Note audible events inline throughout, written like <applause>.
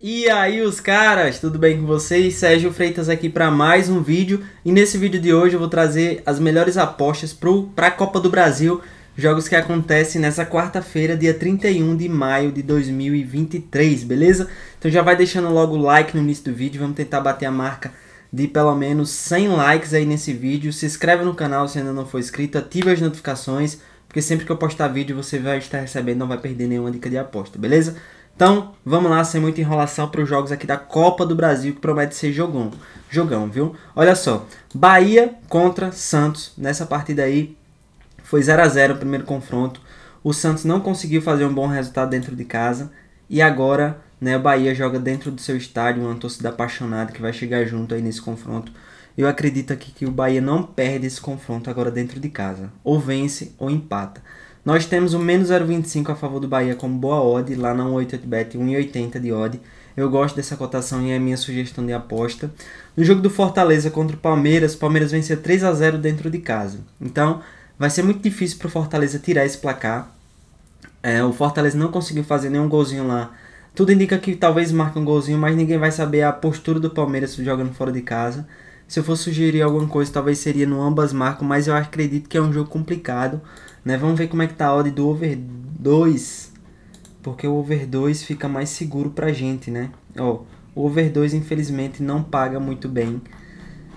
E aí, os caras, tudo bem com vocês? Sérgio Freitas aqui para mais um vídeo. E nesse vídeo de hoje eu vou trazer as melhores apostas para a Copa do Brasil, jogos que acontecem nessa quarta-feira, dia 31 de maio de 2023, beleza? Então já vai deixando logo o like no início do vídeo, vamos tentar bater a marca de pelo menos 100 likes aí nesse vídeo. Se inscreve no canal se ainda não for inscrito, ative as notificações, porque sempre que eu postar vídeo você vai estar recebendo, não vai perder nenhuma dica de aposta, beleza? Então, vamos lá, sem muita enrolação para os jogos aqui da Copa do Brasil, que promete ser jogão, jogão, viu? Olha só, Bahia contra Santos, nessa partida aí foi 0 a 0 o primeiro confronto. O Santos não conseguiu fazer um bom resultado dentro de casa e agora, né, o Bahia joga dentro do seu estádio, uma torcida apaixonada que vai chegar junto aí nesse confronto. Eu acredito aqui que o Bahia não perde esse confronto agora dentro de casa, ou vence ou empata. Nós temos o menos 0,25 a favor do Bahia com boa odd, lá na 188bet, 1,80 de odd. Eu gosto dessa cotação e é minha sugestão de aposta. No jogo do Fortaleza contra o Palmeiras, o Palmeiras venceu 3 a 0 dentro de casa. Então, vai ser muito difícil para o Fortaleza tirar esse placar. É, o Fortaleza não conseguiu fazer nenhum golzinho lá. Tudo indica que talvez marque um golzinho, mas ninguém vai saber a postura do Palmeiras jogando fora de casa. Se eu for sugerir alguma coisa, talvez seria no ambas marcam, mas eu acredito que é um jogo complicado. Né? Vamos ver como é que tá a odd do over 2. Porque o over 2 fica mais seguro pra gente, né? Ó, o over 2 infelizmente não paga muito bem.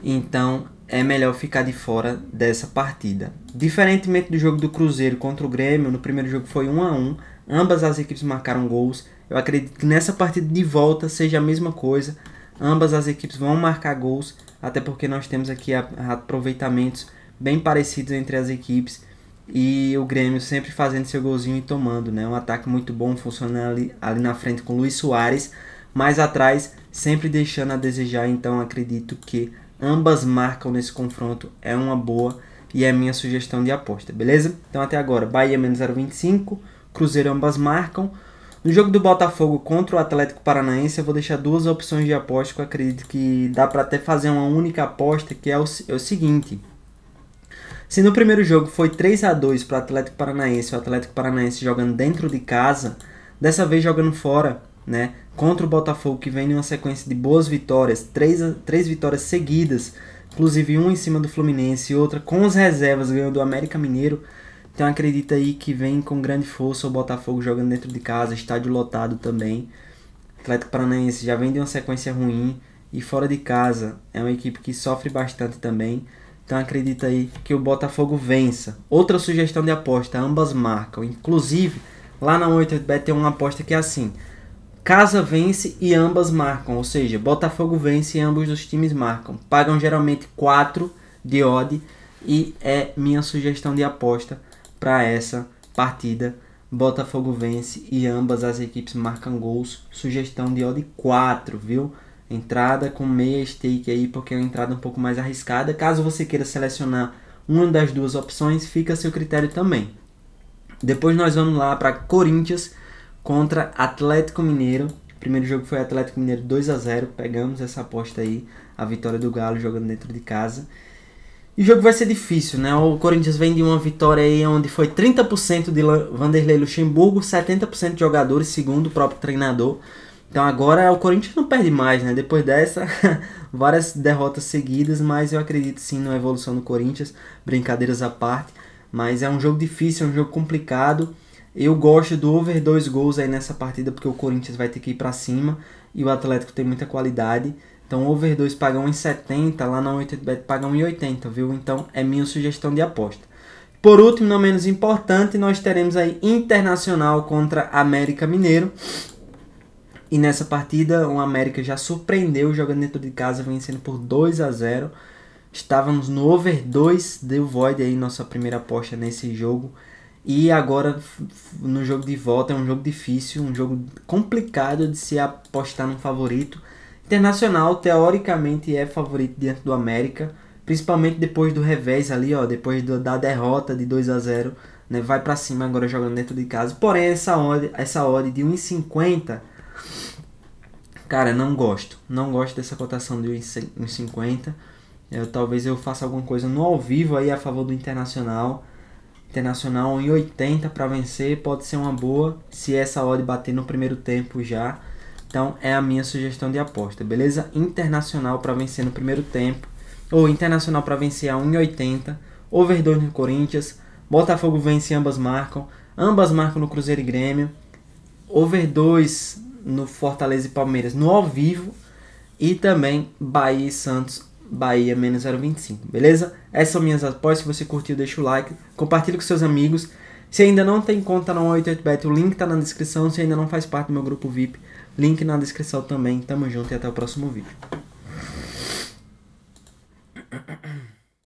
Então é melhor ficar de fora dessa partida. Diferentemente do jogo do Cruzeiro contra o Grêmio, no primeiro jogo foi 1 a 1, ambas as equipes marcaram gols. Eu acredito que nessa partida de volta seja a mesma coisa. Ambas as equipes vão marcar gols até porque nós temos aqui aproveitamentos bem parecidos entre as equipes e o Grêmio sempre fazendo seu golzinho e tomando, né? Um ataque muito bom funcionando ali, ali na frente com Luiz Soares, mais atrás sempre deixando a desejar, então acredito que ambas marcam nesse confronto, é uma boa e é minha sugestão de aposta, beleza? Então até agora, Bahia menos 0,25, Cruzeiro ambas marcam, no jogo do Botafogo contra o Atlético Paranaense, eu vou deixar duas opções de aposta que eu acredito que dá para até fazer uma única aposta, que é o, é o seguinte. Se no primeiro jogo foi 3 a 2 para o Atlético Paranaense, o Atlético Paranaense jogando dentro de casa, dessa vez jogando fora, né? Contra o Botafogo, que vem em uma sequência de boas vitórias, três, três vitórias seguidas, inclusive uma em cima do Fluminense e outra com as reservas ganhou do América Mineiro. Então acredita aí que vem com grande força o Botafogo jogando dentro de casa, estádio lotado também. Atlético Paranaense já vem de uma sequência ruim e fora de casa é uma equipe que sofre bastante também. Então acredita aí que o Botafogo vença. Outra sugestão de aposta, ambas marcam. Inclusive, lá na 88bet tem uma aposta que é assim: casa vence e ambas marcam, ou seja, Botafogo vence e ambos os times marcam. Pagam geralmente 4 de odd e é minha sugestão de aposta para essa partida. Botafogo vence e ambas as equipes marcam gols. Sugestão de odd 4, viu? Entrada com meia stake aí, porque é uma entrada um pouco mais arriscada. Caso você queira selecionar uma das duas opções, fica a seu critério também. Depois nós vamos lá para Corinthians contra Atlético Mineiro. O primeiro jogo foi Atlético Mineiro 2 a 0, pegamos essa aposta aí, a vitória do Galo jogando dentro de casa. E o jogo vai ser difícil, né? O Corinthians vem de uma vitória aí onde foi 30% de Vanderlei Luxemburgo, 70% de jogadores, segundo o próprio treinador. Então agora o Corinthians não perde mais, né? Depois dessa, <laughs> várias derrotas seguidas, mas eu acredito sim na evolução do Corinthians, brincadeiras à parte. Mas é um jogo difícil, é um jogo complicado. Eu gosto do over dois gols aí nessa partida, porque o Corinthians vai ter que ir para cima e o Atlético tem muita qualidade. Então, over 2 paga 1,70, lá na 8bet paga 1,80, viu? Então, é minha sugestão de aposta. Por último, não menos importante, nós teremos aí Internacional contra América Mineiro. E nessa partida, o América já surpreendeu jogando dentro de casa, vencendo por 2 a 0. Estávamos no over 2, deu void aí nossa primeira aposta nesse jogo. E agora no jogo de volta é um jogo difícil, um jogo complicado de se apostar num favorito. Internacional teoricamente é favorito diante do América, principalmente depois do revés ali, ó, depois do, da derrota de 2 a 0, né, vai para cima agora jogando dentro de casa. Porém essa odd, essa odd de 1.50 Cara, não gosto. Não gosto dessa cotação de 1,50. Eu, talvez eu faça alguma coisa no ao vivo aí a favor do Internacional. Internacional 180 para vencer pode ser uma boa se essa odd bater no primeiro tempo já. Então é a minha sugestão de aposta, beleza? Internacional para vencer no primeiro tempo ou Internacional para vencer a 1,80, over 2 no Corinthians, Botafogo vence ambas marcam, ambas marcam no Cruzeiro e Grêmio, over 2 no Fortaleza e Palmeiras no ao vivo e também Bahia e Santos Bahia menos 0,25, beleza? Essas são minhas apostas. Se você curtiu, deixa o like, compartilha com seus amigos. Se ainda não tem conta na 188bet, o link tá na descrição. Se ainda não faz parte do meu grupo VIP, link na descrição também. Tamo junto e até o próximo vídeo.